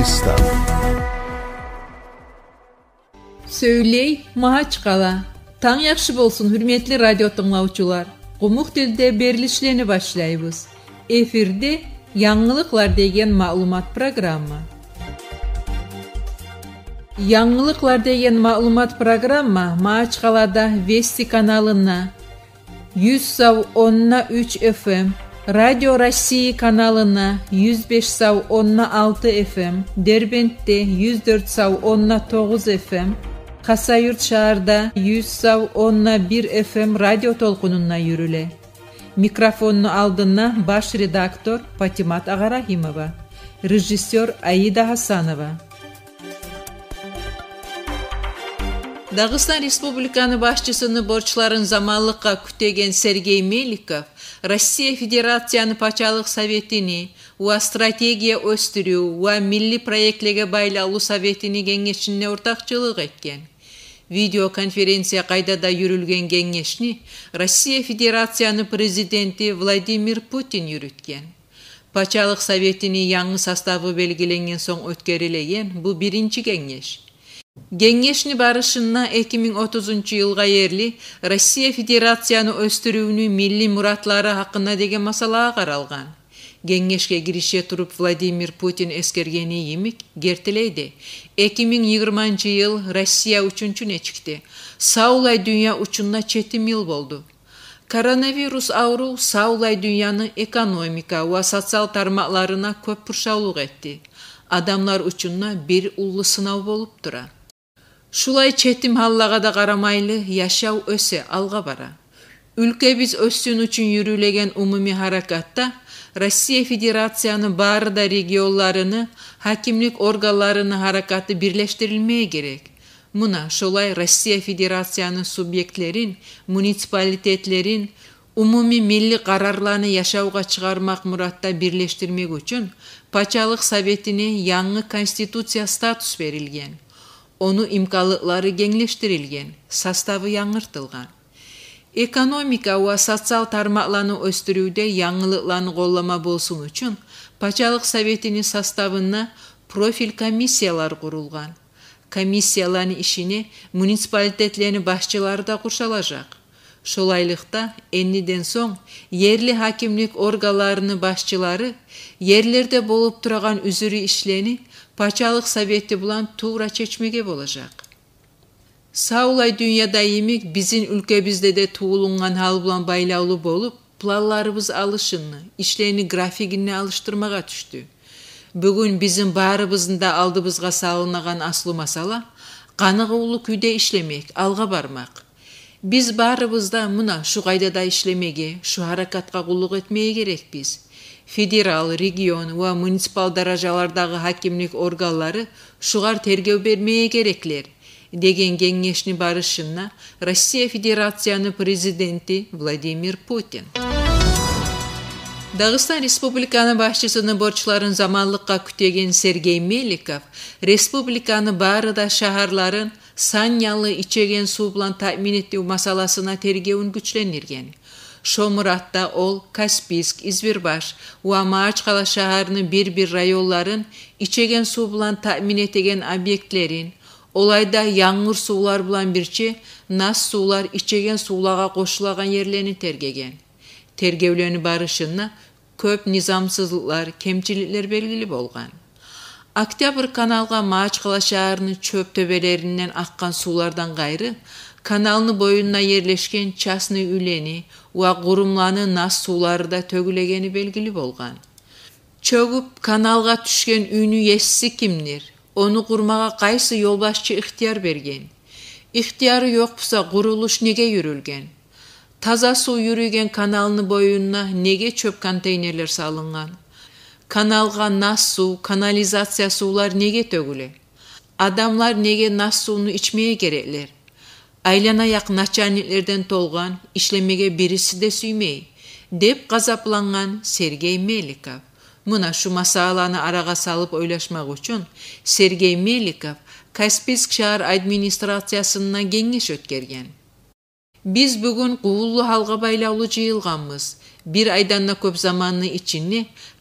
Pakistan Сөйлей, мағач Таң яқшы болсын, хүрметлі радио тыңлаучылар. Құмық тілде берілішлені башлайбыз. Эфирде «Яңылықлар» деген мағлұмат программа. «Яңылықлар» деген мағлұмат программа Мағач Вести каналына 100 сав 10 3 FM радио россии каналына 105 сау онна fm дербентте 104 сау онна fm касайюрт шаарда 100 сау онна fm радио толкунуна yürüle. микрофонну алдына баш редактор патимат агарахимова режиссер аида хасанова Дағыстан Республиканы башчысыны борчларын замаллыққа күтеген Сергей Меликов Россия Федерацияны пачалық советіні, уа стратегия өстіру, уа милли проектлеге байлалу советіні кеңешіне ортақчылық еткен. Видеоконференция қайдада жүрілген кеңешни Россия Федерацияны президенті Владимир Путин юрүткен. Пачалық советіні яңы составы белгіленген соң өткерілеген бұл бірінші кеңеш. Генгешні барышына 2030 жылға ерлі Россия Федерацияны өстірүүнү милли муратлары хақына деген масала қаралған. Генгешке киреше туруп Владимир Путин эскергени емік гертілейді. 2020 жыл Россия үчүнчү нечикти. Саулай дүйня үчүнна чети мил болды. Коронавирус ауру саулай дүйнянын экономика ва социал тармакларына көп пуршаулук этти. Адамлар үчүнна бир сынау болуп турат. Şulay çetim hallağa da qaramaylı yaşav öse alğa bara. Ülke biz össün üçün yürüləgən umumi harakatda Россия Федерацияны бары да регионларыны, хакимлик органларыны харакаты бирлештирилмее керек. Мына шолай Россия Федерацияны субъектлерин, муниципалитетлерин, umumiy milliy qarorlarni yashowga chiqarmoq murodda birlashtirmak uchun pachaliq sovetini yangi konstitutsiya status berilgan Оны imkanlıkları genleştirilgen, составы яңыртылған. Экономика ва социал тармакланы өстүрүүдө яңылыкларны коллама болсун үчүн Пачалық советинин составына профиль комиссиялар курулган. Комиссиялардын ишине муниципалитеттердин башчылары да куршалажак. Шолайлықта, әніден соң ерлі хакимлік орғаларыны башчылары ерлерді болып тұраған үзірі ішлені пачалық советі бұлан туура чечмеге болажақ. Саулай дүнияда емек біздің үлкебізде де туылынған хал бұлан байлаулы болып, планларыбыз алышынны ішлені графигіні алыштырмаға түшті. Бүгін біздің барыбызында алдыбызға салынаған аслы масала, қанығы ұлы күйде ішлемек, алға бармақ – Біз барыбызда мұна шуғайдада ішлемеге, шу харакатқа құлық керек біз. Федерал, регион ва муниципал даражалардағы хакимлік органлары шуғар тергеу бермей кереклер. Деген генгешні барышынна Россия Федерацияны президенті Владимир Путин. Дағыстан Республиканы башчысыны борчыларын заманлыққа күтеген Сергей Меликов, Республиканы барыда шаһарларын Sanyalı ичеген су bilan ta'min масаласына masalasына тергеуін күчленирген. ол Каспийск, Избербаш, Уамаач қала бир-бир районларын ичеген суу билан таъмин этеген олайда яңгыр суулар билан бирче нас суулар ичеген суулага кошулаган жерлерин тергеген. Тергөөлөнү барышына көп низамсызлықлар, кемчиликтер белгилүү болгон октябрь каналға мачкала шаарынын чөп төбелеринен аккан суулардан кайры каналны боюна жерлешкен частный үлени уа курумланы нас суулары да төгүлегени белгилүү болгон чөгүп каналга түшкөн үйүнү эсси кимдир оны курмага кайсы жолбашчы ыктыяр берген ыктыяры жок болсо курулуш неге жүрүлгөн таза су жүрүйгөн каналны боюна неге чөп контейнерлер салынган каналға нас су канализация сулар неге төгіле адамлар неге нас суны кереклер. керекелер айлана аяқ начальниктерден толған ішлемеге бириси де сүймей деп қазапланған сергей меликов мына шу масаланы араға салып ойлашмак үчүн сергей меликов каспийск шаар администрациясына кеңеш өткерген биз бүгін куулу алга байлаулуу жыйылганбыз bir айданна da köp zamanlı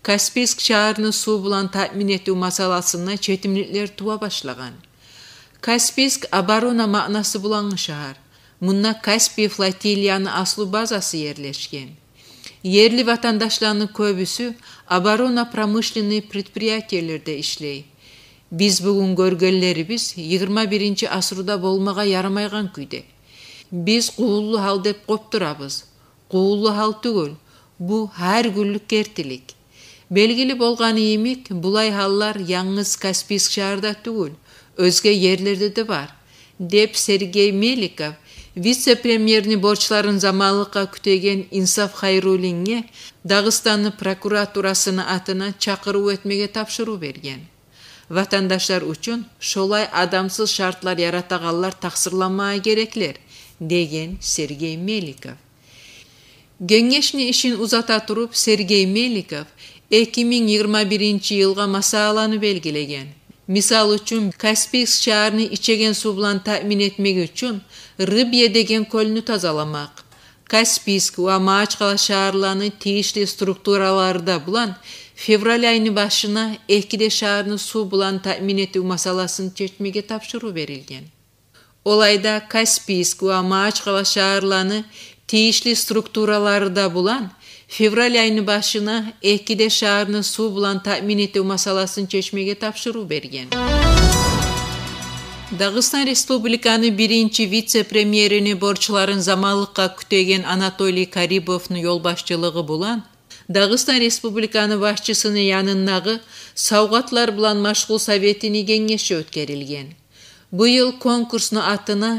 Каспийск шаарыны суу булан таъмин этүү масаласына туа башлаған. каспийск оборона маанасы булан шаар мына каспий флотилияны аслу базасы ерлешкен ерли ватандаштардын көбісі оборона промышленный предприятиелерде ишлей биз бүгін көргөнлерибиз біз 21. асырда болмаға ярамайган биз куулу хал деп коптурабыз куулу хал түгүл Бұ, her günlük kertilik. Belgili bolgan бұлай bulay яңыз yalňyz Каспийск şaharda tugul, özge yerlerde de бар. Деп Сергей Меликов, вице премьерні борчларын замалыққа күтеген Инсаф Хайрулинге Дағыстаны прокуратурасыны атына чақыру өтмеге тапшыру берген. Ватандашлар үчін, шолай адамсыз шартлар яратағалар тақсырлама кереклер, деген Сергей Меликов кеңештин ишин узата туруп сергей меликов 2021 миң жылга масаланы белгилеген Мисал үчүн каспийск шаарын ичеген суу менен таамин этмек үчүн рыбье деген көлнү тазаламак каспийск ва маач шаарларын тийиштүү структураларда булан февраль айынын башына экиде шаарны суу булан таамин этүү масаласын чечмеге тапшыруу берилген олайда каспийск ва маач кала структуралары структураларда булан февраль айыны башына экиде шаарны суу булан таамин этүү масаласын чечмеге тапшыруу берген дагыстан Республиканы биринчи вице премьерини борчуларын замалыққа күтөйген анатолий карибовдун жол башчылыгы булан дагыстан республиканы башчысынын янындагы саугатлар булан машгул советини кеңеши өткөрүлген быйыл конкурстун атына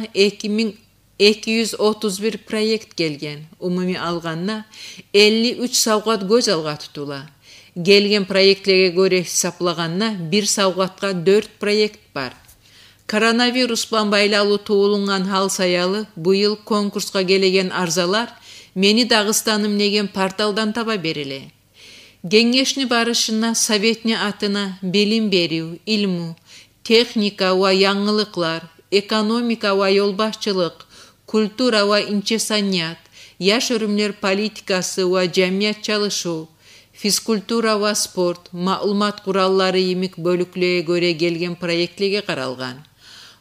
231 проект келген умуми алғанна 53 сауғат көз алға тұтула. келген проектлеге көре саплағанна 1 сауғатқа 4 проект бар Коронавирус байлаулуу туулунган хал саялы быйыл конкурска келеген арзалар мени дагыстаным деген порталдан таба бериле Генгешні барышына советне атына билим беріу, илму техника ва яңылыклар экономика ва елбашчылық, культура ва инчесанят, яш өрімлер политикасы ва жәмият чалышу, физкультура ва спорт, маулмат құраллары емік бөліклеге көре келген проектлеге қаралған.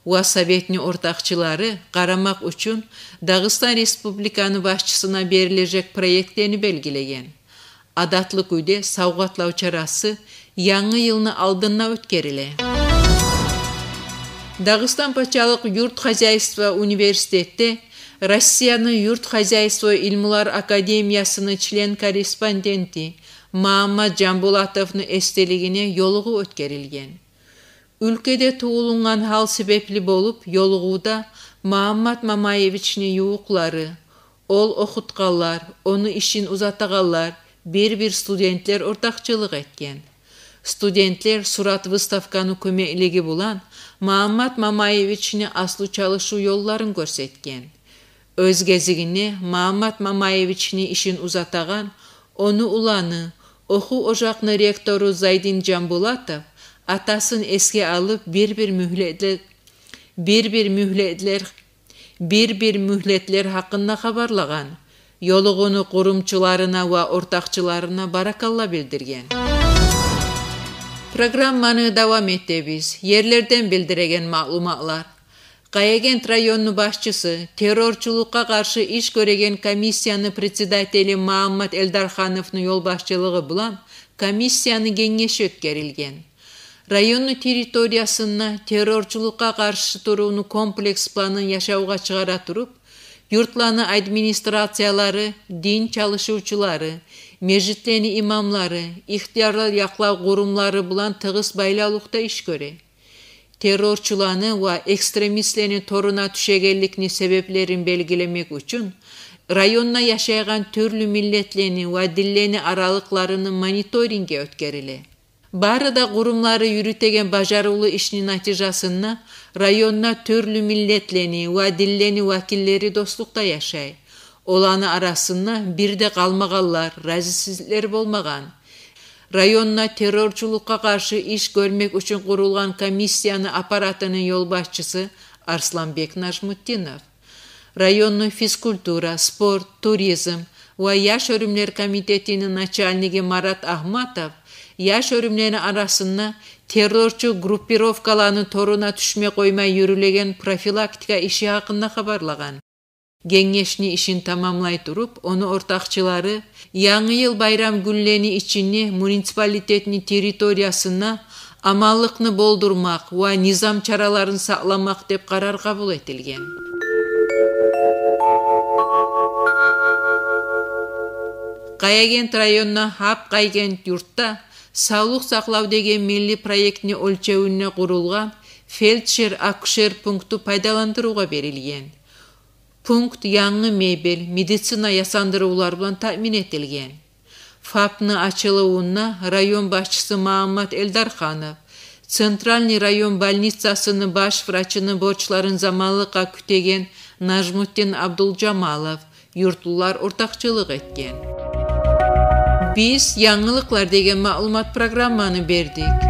Ва советні ортақчылары қарамақ үшін Дағыстан Республиканы башчысына берілежек проектлені белгілеген. Адатлы күйде сауғатлау чарасы яңы йылны алдынна өткеріле. Дагыстан патшалык юрт хозяйство университетте россияны юрт хозяйство илмилар академиясыны член корреспонденти Маамма Джамбулатовны әстелігіне жолугуу өткерілген. Үлкеде туылыңған хал себеплі болып, жолугууда маамат мамаевичтин юуклары ол оқытқалар оны ішін ұзатағалар, бір бир студенттер ортақчылығы әткен студентлер сурат выставканы көмейлиги булан мааммат мамаевичине аслы чалышу көрсеткен. көрсөткөн өз кезигине мааммат мамаевичине ишин узатаган ону уланы окуу ожакны ректору зайдин жамбулатов атасын эске алып бир бир мүхлетлер бир бир мүхлетлер бир бир мүхлетлер хакында кабарлаган йологону курумчуларына ва ортакчыларына баракалла билдирген Программаны давам етебіз. Ерлерден білдіреген мағлумақлар. Қаягент районның башчысы, терорчылыққа қаршы іш көреген комиссияны председателі Мағаммад Элдархановның ел башчылығы бұлан, комиссияны кеңеш өткерілген. Районның территориясына терорчылыққа қаршы тұруыны комплекс планын яшауға шығара тұрып, юртланы администрациялары, дин чалышы межиттени имамлары, ихтиярлар яклау курумлары бұлан тыгыз байлалыкта иш көре. Террорчуланы ва экстремистлени торуна түшегенликни себеплерин белгілемек үчүн районна яшайган түрлү миллетлени ва диллени мониторинге мониторингге өткериле. Бары да курумлары юритеген бажарылуу районна түрлү миллетлени ва диллени вакиллери достукта яшайт. Оланы арасынна бир де калмаганлар, болмаған. Районна террорчулукка қаршы иш көрмек үшін құрылған комиссияны аппаратының елбасшысы Арслан Арсланбек Нажмутдинов. районны физкультура, спорт, туризм ва яш өрімлер комитетінің начальнигі Марат Ахматов яш өрүмлөрүн арасынна террорчу группировкаланы торуна түшме қоймай жүрүлөгөн профилактика иши хақында хабарлаған Gengeşni ішін тамамлай тұрып, оны ортақчылары Яңы ел байрам гүллені ичине муниципалитетни территориясына амаллыкны болдырмақ ва низам чараларын сақламақ деп қарар кабыл этилген. Каягент районуна Хап қайгент юртта саулық сақлау деген милли проектни өлчөүнө құрылған фельдшер акушер пункту пайдаландыруға берілген. Пункт яңы мебель, медицина ясандырыулар бұлан тәмін этилген. ФАПны ачылууна район башчысы Мааммат Элдарханов, Центральный район больницасыны баш врачыны борчларын замалықа күтеген Нажмуттин Абдулжамалов юртлулар ортақчылығы эткен. Биз яңылықлар деген маалымат программаны бердік.